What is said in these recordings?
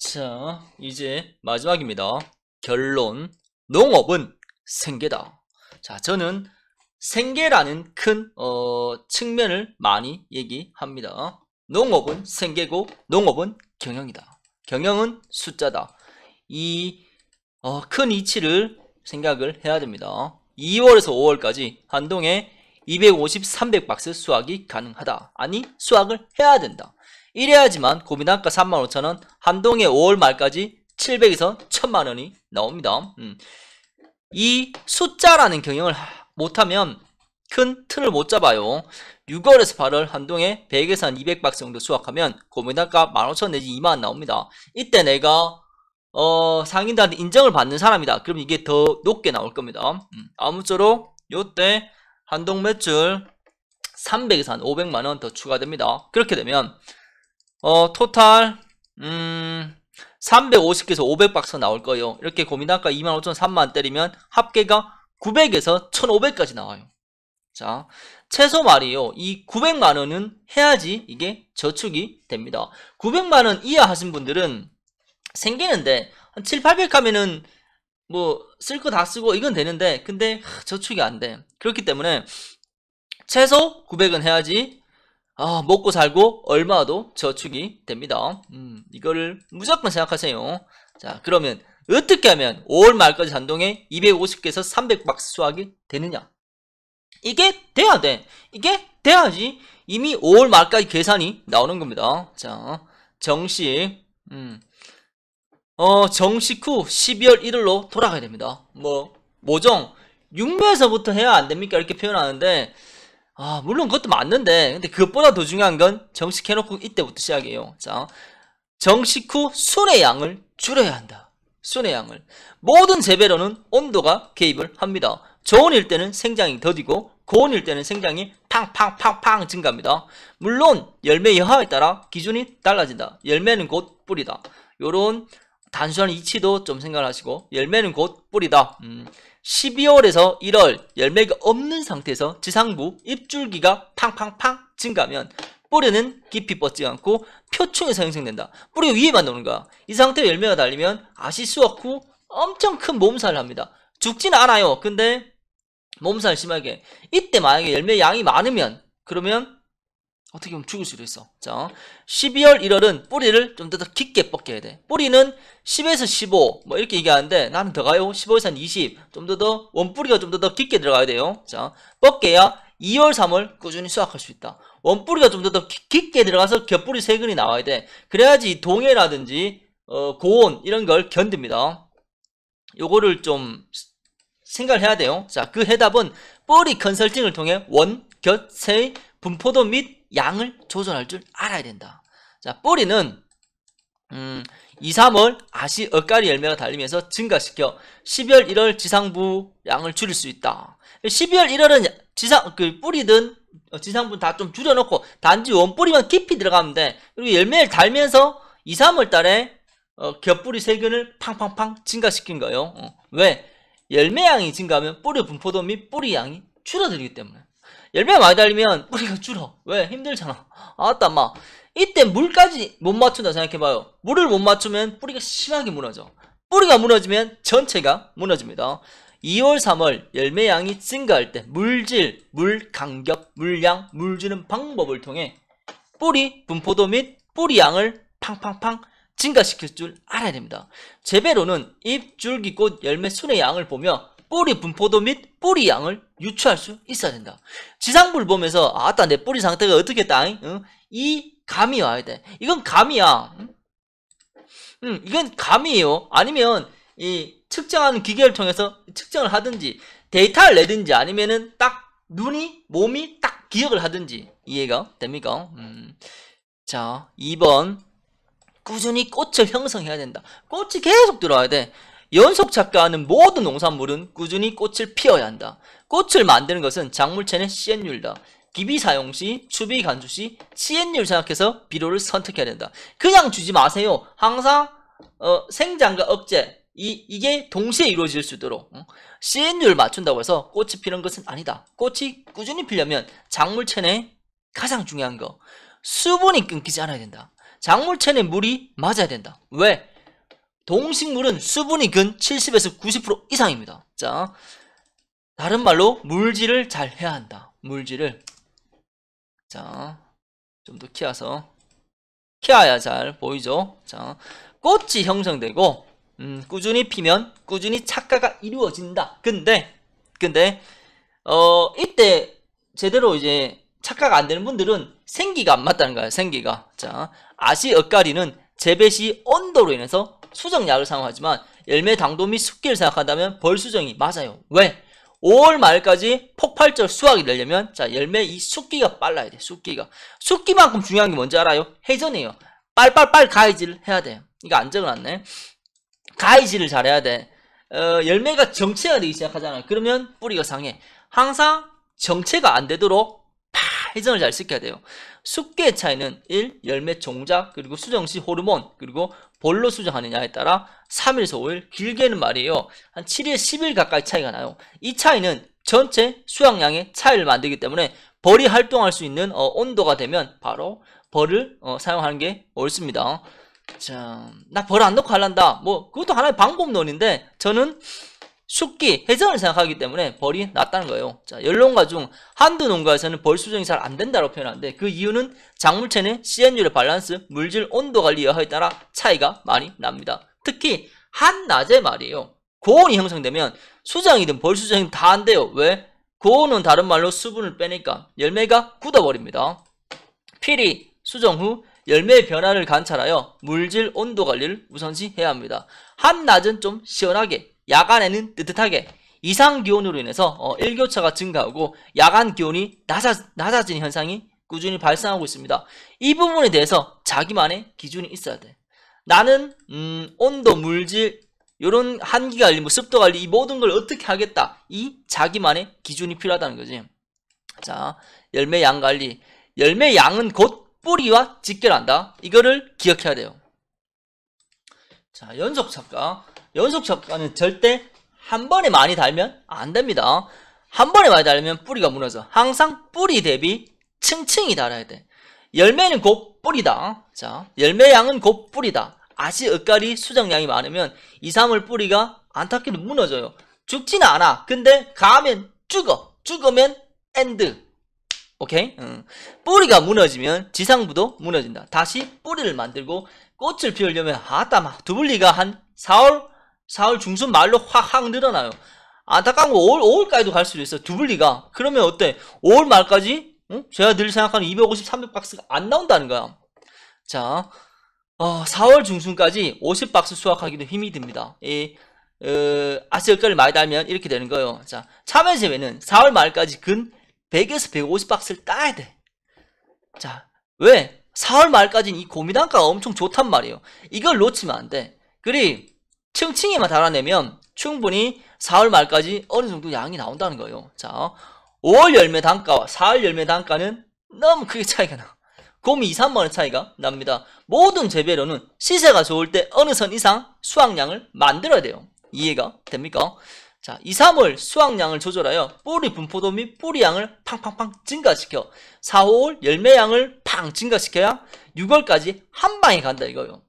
자 이제 마지막입니다 결론 농업은 생계다 자 저는 생계라는 큰 어, 측면을 많이 얘기합니다 농업은 생계고 농업은 경영이다 경영은 숫자다 이큰 어, 이치를 생각을 해야 됩니다 2월에서 5월까지 한동에 250, 300박스 수확이 가능하다 아니 수확을 해야 된다 이래야지만 고민단가 35,000원 한동에 5월 말까지 700에서 1000만원이 나옵니다. 음. 이 숫자라는 경영을 못하면 큰 틀을 못 잡아요. 6월에서 8월 한동에 100에서 한 200박스 정도 수확하면 고민단가 15,000 내지 2만 나옵니다. 이때 내가 어, 상인들한테 인정을 받는 사람이다. 그럼 이게 더 높게 나올 겁니다. 음. 아무쪼록 요때 한동 매출 300에서 한 500만원 더 추가됩니다. 그렇게 되면 어, 토탈 음 350개에서 500박스 나올 거예요. 이렇게 고민할까 25,000, 3만 때리면 합계가 900에서 1,500까지 나와요. 자, 최소 말이에요. 이 900만 원은 해야지 이게 저축이 됩니다. 900만 원 이하 하신 분들은 생기는데 한 7, 800 하면은 뭐 쓸 거 다 쓰고 이건 되는데 근데 저축이 안 돼. 그렇기 때문에 최소 900은 해야지 아, 먹고 살고 얼마도 저축이 됩니다. 음, 이거를 무조건 생각하세요. 자, 그러면 어떻게 하면 5월 말까지 단동에 250개에서 300박스 수확이 되느냐? 이게 돼야 돼. 이게 돼야지 이미 5월 말까지 계산이 나오는 겁니다. 자, 정식, 음, 어, 정식 후 12월 1일로 돌아가야 됩니다. 뭐, 모종 6매에서부터 해야 안 됩니까? 이렇게 표현하는데, 아, 물론 그것도 맞는데, 근데 그것보다 더 중요한 건 정식해놓고 이때부터 시작해요 자, 정식 후 순의 양을 줄여야 한다. 순의 양을. 모든 재배로는 온도가 개입을 합니다. 저온일 때는 생장이 더디고 고온일 때는 생장이 팡팡팡팡 증가합니다. 물론 열매 여하에 따라 기준이 달라진다. 열매는 곧 뿌리다. 요런 단순한 이치도 좀 생각하시고 열매는 곧 뿌리다. 음, 12월에서 1월 열매가 없는 상태에서 지상부 입줄기가 팡팡팡 증가하면 뿌리는 깊이 뻗지 않고 표층에서 형성된다. 뿌리 위에만 노는 거야. 이 상태로 열매가 달리면 아시 수확후 엄청 큰 몸살을 합니다. 죽지는 않아요. 근데 몸살 심하게 이때 만약에 열매 양이 많으면 그러면 어떻게 보면 죽을 수도 있어. 자, 12월 1월은 뿌리를 좀 더 깊게 뻗겨야 돼. 뿌리는 10에서 15, 뭐 이렇게 얘기하는데 나는 더 가요. 15에서 20. 좀 더 더, 원뿌리가 좀 더 더 깊게 들어가야 돼요. 자, 뻗게야 2월, 3월 꾸준히 수확할 수 있다. 원뿌리가 좀 더 더 깊게 들어가서 곁뿌리 세근이 나와야 돼. 그래야지 동해라든지, 어, 고온, 이런 걸 견딥니다. 요거를 좀 생각을 해야 돼요. 자, 그 해답은 뿌리 컨설팅을 통해 원, 곁, 세, 분포도 및 양을 조절할 줄 알아야 된다. 자, 뿌리는 음, 2, 3월 아시 엇갈이 열매가 달리면서 증가시켜 12월, 1월 지상부 양을 줄일 수 있다. 12월, 1월은 지상 그 뿌리든 지상부다 좀 줄여놓고 단지 원뿌리만 깊이 들어가면 돼. 그리고 열매를 달면서 2, 3월 달에 어, 겹뿌리 세균을 팡팡팡 증가시킨 거예요. 어. 왜? 열매양이 증가하면 뿌리 분포도 및 뿌리양이 줄어들기 때문에. 열매 많이 달리면 뿌리가 줄어 왜 힘들잖아 아따 마 이때 물까지 못 맞춘다 생각해봐요 물을 못 맞추면 뿌리가 심하게 무너져 뿌리가 무너지면 전체가 무너집니다 2월 3월 열매 양이 증가할 때 물질, 물 간격, 물량, 물 주는 방법을 통해 뿌리 분포도 및 뿌리 양을 팡팡팡 증가시킬 줄 알아야 됩니다. 재배로는 잎, 줄기, 꽃, 열매 순의 양을 보며 뿌리 분포도 및 뿌리 양을 유추할 수 있어야 된다. 지상부 보면서 아, 아따 내 뿌리 상태가 어떻겠다. 응? 이 감이 와야 돼. 이건 감이야. 응? 이건 감이에요. 아니면 이 측정하는 기계를 통해서 측정을 하든지 데이터를 내든지 아니면은 딱 눈이 몸이 딱 기억을 하든지 이해가 됩니까? 음. 자, 2번 꾸준히 꽃을 형성해야 된다. 꽃이 계속 들어와야 돼. 연속 착가하는 모든 농산물은 꾸준히 꽃을 피어야 한다. 꽃을 만드는 것은 작물체는 씨앗율이다. 기비 사용 시, 추비 간주 시, 씨앗율 생각해서 비료를 선택해야 된다. 그냥 주지 마세요. 항상 어, 생장과 억제 이, 이게 동시에 이루어질 수 있도록 응? CN율 맞춘다고 해서 꽃이 피는 것은 아니다. 꽃이 꾸준히 피려면 작물체내 가장 중요한 거 수분이 끊기지 않아야 된다. 작물체내 물이 맞아야 된다. 왜? 동식물은 수분이 근 70에서 90% 이상입니다. 자, 다른 말로 물질을 잘 해야 한다. 물질을 자, 좀 더 키워서 키워야 잘 보이죠? 자, 꽃이 형성되고 음, 꾸준히 피면 꾸준히 착가가 이루어진다. 근데 근데 어 이때 제대로 이제 착가가 안 되는 분들은 생기가 안 맞다는 거예요. 생기가. 자, 아시 엇갈이는 재배 시 온도로 인해서 수정약을 사용하지만 열매 당도 및 습기를 생각한다면 벌수정이 맞아요. 왜? 5월 말까지 폭발적 수확이 되려면 자 열매 이 숙기가 빨라야 돼. 숙기가. 숙기만큼 중요한 게 뭔지 알아요? 회전이에요. 빨빨빨 가이질을 해야 돼요. 이거 안 적어놨네. 가이질을 잘해야 돼. 어, 열매가 정체가 되기 시작하잖아요. 그러면 뿌리가 상해. 항상 정체가 안 되도록 회전을 잘 시켜야 돼요. 숙계의 차이는 1. 열매 종작 그리고 수정시 호르몬 그리고 볼로 수정하느냐에 따라 3일에서 5일 길게는 말이에요 한 7일 10일 가까이 차이가 나요 이 차이는 전체 수확량의 차이를 만들기 때문에 벌이 활동할 수 있는 어, 온도가 되면 바로 벌을 어, 사용하는 게 옳습니다 자, 나 벌안 넣고 할란다 뭐 그것도 하나의 방법론인데 저는 숙기, 해전을 생각하기 때문에 벌이 낮다는 거예요. 자, 연농가 중 한두 농가에서는 벌 수정이 잘 안 된다고 표현하는데 그 이유는 작물체내 CN율의 밸런스, 물질 온도 관리 여하에 따라 차이가 많이 납니다. 특히 한낮에 말이에요. 고온이 형성되면 수정이든 벌 수정이든 다 안 돼요. 왜? 고온은 다른 말로 수분을 빼니까 열매가 굳어버립니다. 필히 수정 후 열매의 변화를 관찰하여 물질 온도 관리를 우선시 해야 합니다. 한낮은 좀 시원하게 야간에는 뜨뜻하게 이상 기온으로 인해서 어, 일교차가 증가하고 야간 기온이 낮아, 낮아지 현상이 꾸준히 발생하고 있습니다. 이 부분에 대해서 자기만의 기준이 있어야 돼. 나는 음, 온도, 물질, 이런 한기 관리, 뭐 습도 관리 이 모든 걸 어떻게 하겠다. 이 자기만의 기준이 필요하다는 거지. 자, 열매 양 관리. 열매 양은 곧 뿌리와 직결한다. 이거를 기억해야 돼요. 자, 연속 작가. 연속 접근은 절대 한 번에 많이 달면 안 됩니다. 한 번에 많이 달면 뿌리가 무너져. 항상 뿌리 대비 층층이 달아야 돼. 열매는 곧 뿌리다. 자, 열매 양은 곧 뿌리다. 아시 엇갈이 수정량이 많으면 2, 3월 뿌리가 안타깝게 무너져요. 죽지는 않아. 근데 가면 죽어. 죽으면 엔드. 오케이? 음. 뿌리가 무너지면 지상부도 무너진다. 다시 뿌리를 만들고 꽃을 피우려면 아따마 두블리가 한 4월 4월 중순 말로 확 확 늘어나요. 안타까운 아, 거 5월, 5월까지도 갈 수도 있어 두블리가. 그러면 어때? 5월 말까지 응? 제가 늘 생각하는 250, 300박스가 안 나온다는 거야. 자, 어, 4월 중순까지 50박스 수확하기도 힘이 듭니다. 이 예. 어, 아스역가를 많이 달면 이렇게 되는 거예요. 자, 참외 재배는 4월 말까지 근 100에서 150박스를 따야 돼. 자, 왜? 4월 말까지는 이 고미단가가 엄청 좋단 말이에요. 이걸 놓치면 안 돼. 그리 층층이만 달아내면 충분히 4월 말까지 어느 정도 양이 나온다는 거예요. 자, 5월 열매 단가와 4월 열매 단가는 너무 크게 차이가 나. 곰이 2, 3만원 차이가 납니다. 모든 재배로는 시세가 좋을 때 어느 선 이상 수확량을 만들어야 돼요. 이해가 됩니까? 자, 2, 3월 수확량을 조절하여 뿌리 분포도 및 뿌리양을 팡팡팡 증가시켜 4, 5월 열매양을 팡 증가시켜야 6월까지 한 방에 간다 이거요.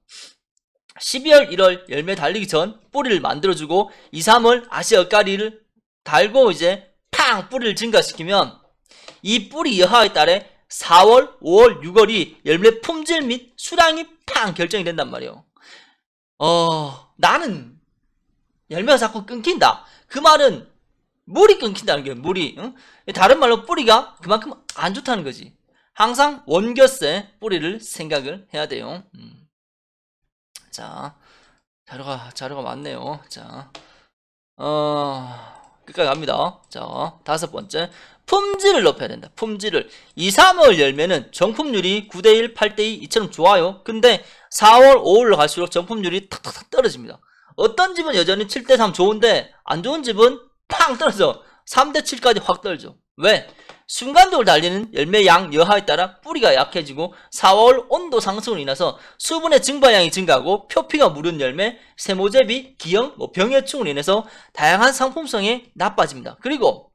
12월, 1월 열매 달리기 전 뿌리를 만들어주고 2, 3월 아시 아가리를 달고 이제 팡 뿌리를 증가시키면 이 뿌리 여하의 딸에 4월, 5월, 6월이 열매 품질 및 수량이 팡 결정이 된단 말이에요. 어, 나는 열매가 자꾸 끊긴다. 그 말은 물이 끊긴다는 거예요. 물이. 응? 다른 말로 뿌리가 그만큼 안 좋다는 거지. 항상 원결세 뿌리를 생각을 해야 돼요. 음. 자, 자료가, 자료가 많네요. 자, 어, 끝까지 갑니다. 자, 다섯 번째. 품질을 높여야 된다. 품질을. 2, 3월 열매는 정품률이 9대1, 8대2 이처럼 좋아요. 근데 4월, 5월로 갈수록 정품률이 탁탁탁 떨어집니다. 어떤 집은 여전히 7대3 좋은데 안 좋은 집은 팡 떨어져. 3 대7까지 확 떨죠. 왜? 순간적으로 달리는 열매 양 여하에 따라 뿌리가 약해지고 4월 온도 상승으로 인해서 수분의 증발량이 증가하고 표피가 무른 열매, 세모제비, 기형, 뭐병여충으로 인해서 다양한 상품성이 나빠집니다. 그리고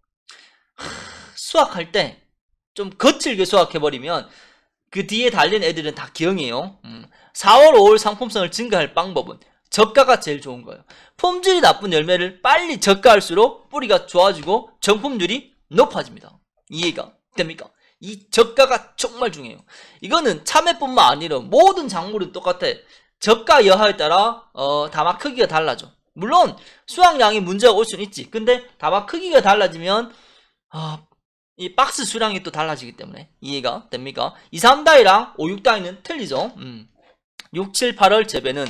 수확할 때 좀 거칠게 수확해버리면 그 뒤에 달린 애들은 다 기형이에요. 4월, 음, 5월 상품성을 증가할 방법은 저가가 제일 좋은 거예요. 품질이 나쁜 열매를 빨리 저가할수록 뿌리가 좋아지고 정품률이 높아집니다. 이해가 됩니까? 이 저가가 정말 중요해요. 이거는 참외뿐만 아니라 모든 작물은 똑같아. 저가 여하에 따라 어, 다마 크기가 달라져. 물론 수확량이 문제가 올 수는 있지. 근데 다마 크기가 달라지면 어, 이 박스 수량이 또 달라지기 때문에 이해가 됩니까? 2, 3다이랑 5, 6다이는 틀리죠. 음. 6, 7, 8월 재배는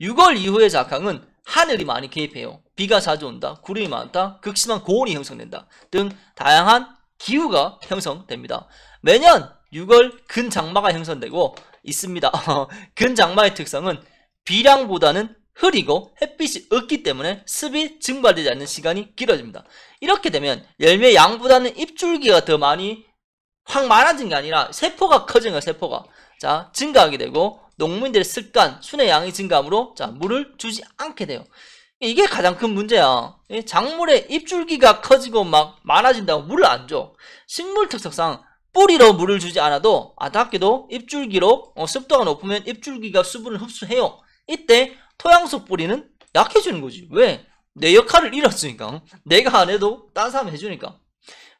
6월 이후의 작황은 하늘이 많이 개입해요. 비가 자주 온다, 구름이 많다, 극심한 고온이 형성된다 등 다양한 기후가 형성됩니다. 매년 6월 근장마가 형성되고 있습니다. 근장마의 특성은 비량보다는 흐리고 햇빛이 없기 때문에 습이 증발되지 않는 시간이 길어집니다. 이렇게 되면 열매 양보다는 입줄기가 더 많이 확 많아진 게 아니라 세포가 커진 거예요. 세포가 자 증가하게 되고 농민들의 습관, 순의 양이 증가함으로자 물을 주지 않게 돼요. 이게 가장 큰 문제야. 작물의 입줄기가 커지고 막 많아진다고 물을 안 줘. 식물 특성상 뿌리로 물을 주지 않아도 아깝게도 입줄기로 어, 습도가 높으면 입줄기가 수분을 흡수해요. 이때 토양 속 뿌리는 약해지는 거지. 왜? 내 역할을 잃었으니까. 내가 안 해도 딴 사람 해주니까.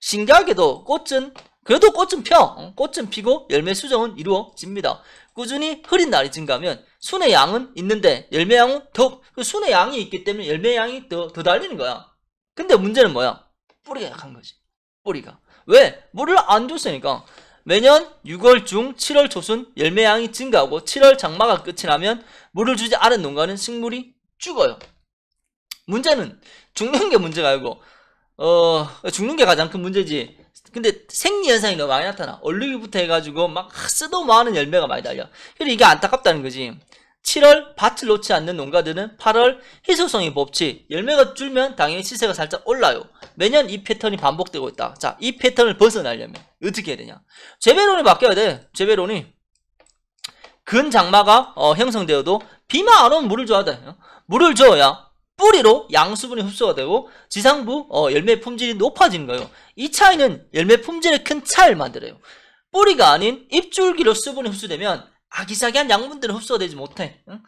신기하게도 꽃은 그래도 꽃은 펴. 어, 꽃은 피고 열매 수정은 이루어집니다. 꾸준히 흐린 날이 증가하면 순의 양은 있는데 열매 양은 더욱 그 순의 양이 있기 때문에 열매 양이 더, 더 달리는 거야. 근데 문제는 뭐야? 뿌리가 약한 거지. 뿌리가. 왜? 물을 안 줬으니까. 매년 6월 중 7월 초순 열매 양이 증가하고 7월 장마가 끝이 나면 물을 주지 않은 농가는 식물이 죽어요. 문제는 죽는 게 문제가 아니고 어, 죽는 게 가장 큰 문제지. 근데 생리현상이 너무 많이 나타나. 얼룩이부터 해가지고 막 쓰도 많은 열매가 많이 달려. 그래서 이게 안타깝다는 거지. 7월 밭을 놓지 않는 농가들은 8월 희소성이 법칙. 열매가 줄면 당연히 시세가 살짝 올라요. 매년 이 패턴이 반복되고 있다. 자, 이 패턴을 벗어나려면 어떻게 해야 되냐? 재배론이 바뀌어야 돼. 재배론이. 근장마가 어, 형성되어도 비만 안 오면 물을 줘야 돼. 어? 물을 줘야 뿌리로 양수분이 흡수가 되고 지상부 어, 열매 품질이 높아지는 거예요. 이 차이는 열매 품질의 큰 차이를 만들어요. 뿌리가 아닌 입줄기로 수분이 흡수되면 아기자기한 양분들은 흡수가 되지 못해. 응?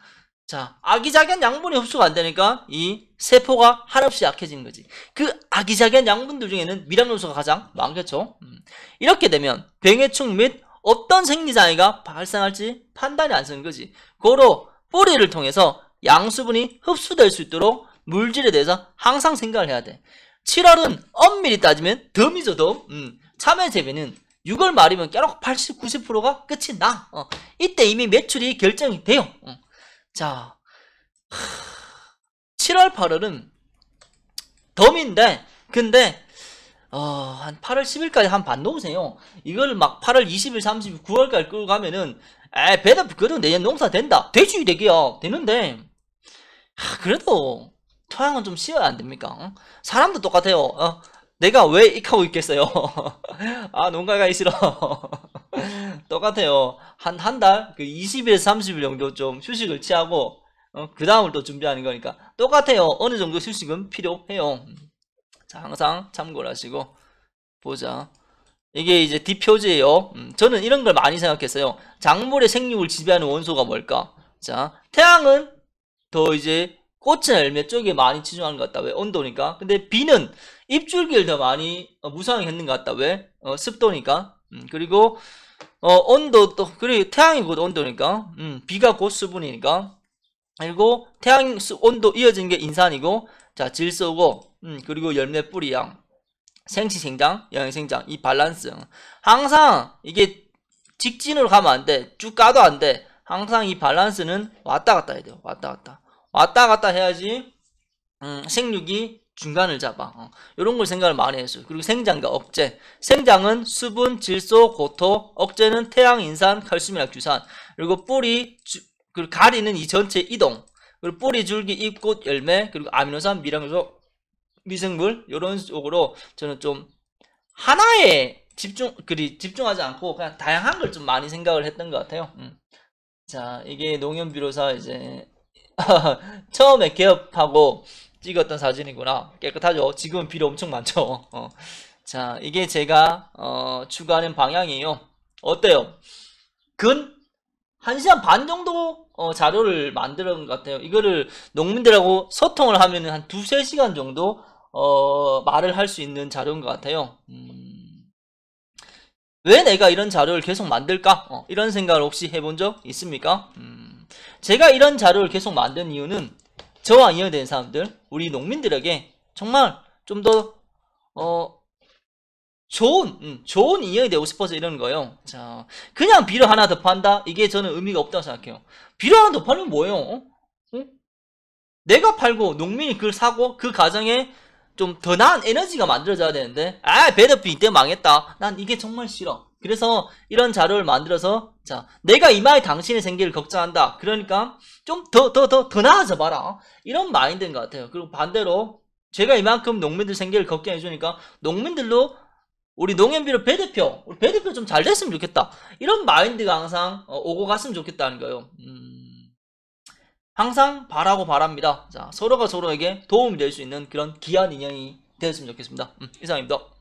자, 아기자기한 양분이 흡수가 안 되니까 이 세포가 한없이 약해지는 거지. 그 아기자기한 양분들 중에는 미량요소가 가장 많겠죠. 음. 이렇게 되면 병해충 및 어떤 생리장애가 발생할지 판단이 안 서는 거지. 고로 뿌리를 통해서 양수분이 흡수될 수 있도록 물질에 대해서 항상 생각을 해야 돼. 7월은 엄밀히 따지면 덤이죠, 덤. 음, 참외 재배는 6월 말이면 깨놓고 80, 90%가 끝이 나. 어, 이때 이미 매출이 결정이 돼요. 어, 자, 7월, 8월은 덤인데, 근데, 어, 한 8월 10일까지 한반 놓으세요. 이걸 막 8월 20일, 30일, 9월까지 끌고 가면은, 에, 배도 그래도 내년 농사 된다. 되지, 되게요. 되는데, 하, 그래도 토양은 좀 쉬어야 안 됩니까? 어? 사람도 똑같아요. 어? 내가 왜 익하고 있겠어요? 아, 농가가기 싫어. 똑같아요. 한, 한 달? 그 20일에서 30일 정도 좀 휴식을 취하고, 어? 그 다음을 또 준비하는 거니까. 똑같아요. 어느 정도 휴식은 필요해요. 자, 항상 참고를 하시고, 보자. 이게 이제 디표지예요 음, 저는 이런 걸 많이 생각했어요. 작물의 생육을 지배하는 원소가 뭘까? 자, 태양은 더 이제 꽃이 열매 쪽에 많이 치중하는 것 같다. 왜? 온도니까. 근데 비는 입줄기를 더 많이 어, 무상했는 것 같다. 왜? 어, 습도니까. 음, 그리고 어, 온도 또 그리고 태양이 곧 온도니까. 음, 비가 곧 수분이니까. 그리고 태양 온도 이어진 게 인산이고 자 질소고 음, 그리고 열매 뿌리양 생식 생장 영양 생장 이 밸런스 항상 이게 직진으로 가면 안 돼 쭉 가도 안 돼 항상 이 밸런스는 왔다 갔다 해야 돼요 왔다 갔다 왔다 갔다 해야지 음, 생육이 중간을 잡아 이런 어, 걸 생각을 많이 했어요 그리고 생장과 억제 생장은 수분, 질소, 고토 억제는 태양, 인산, 칼슘이나 규산 그리고 뿌리, 주, 그리고 가리는 이 전체 이동 그리고 뿌리, 줄기, 잎, 꽃, 열매 그리고 아미노산, 미량소, 미생물 이런 쪽으로 저는 좀 하나에 집중 그리 집중하지 않고 그냥 다양한 걸 좀 많이 생각을 했던 것 같아요 음. 자 이게 농협 비로사 이제 처음에 개업하고 찍었던 사진이구나. 깨끗하죠? 지금은 비료 엄청 많죠? 어. 자, 이게 제가 어, 추가하는 방향이에요. 어때요? 근 1시간 반 정도 어, 자료를 만드는 것 같아요. 이거를 농민들하고 소통을 하면 한 두세 시간 정도 어, 말을 할 수 있는 자료인 것 같아요. 음... 왜 내가 이런 자료를 계속 만들까? 어, 이런 생각을 혹시 해본 적 있습니까? 음... 제가 이런 자료를 계속 만든 이유는 저와 이어된 사람들, 우리 농민들에게 정말 좀더 어, 좋은, 음, 좋은 인연이 되고 싶어서 이런 거예요. 자, 그냥 비료 하나 더 판다? 이게 저는 의미가 없다고 생각해요. 비료 하나 더 팔면 뭐예요? 어? 내가 팔고, 농민이 그걸 사고, 그가정에좀 더 나은 에너지가 만들어져야 되는데, 아, 배드핀 이때 망했다. 난 이게 정말 싫어. 그래서 이런 자료를 만들어서 자 내가 이마에 당신의 생계를 걱정한다. 그러니까 좀 더 더 더 더 나아져 봐라. 이런 마인드인 것 같아요. 그리고 반대로 제가 이만큼 농민들 생계를 걱정해 주니까 농민들로 우리 농협비로 배 대표, 우리 배 대표 좀 잘 됐으면 좋겠다. 이런 마인드가 항상 어, 오고 갔으면 좋겠다는 거예요. 음, 항상 바라고 바랍니다. 자, 서로가 서로에게 도움이 될 수 있는 그런 귀한 인형이 되었으면 좋겠습니다. 음, 이상입니다.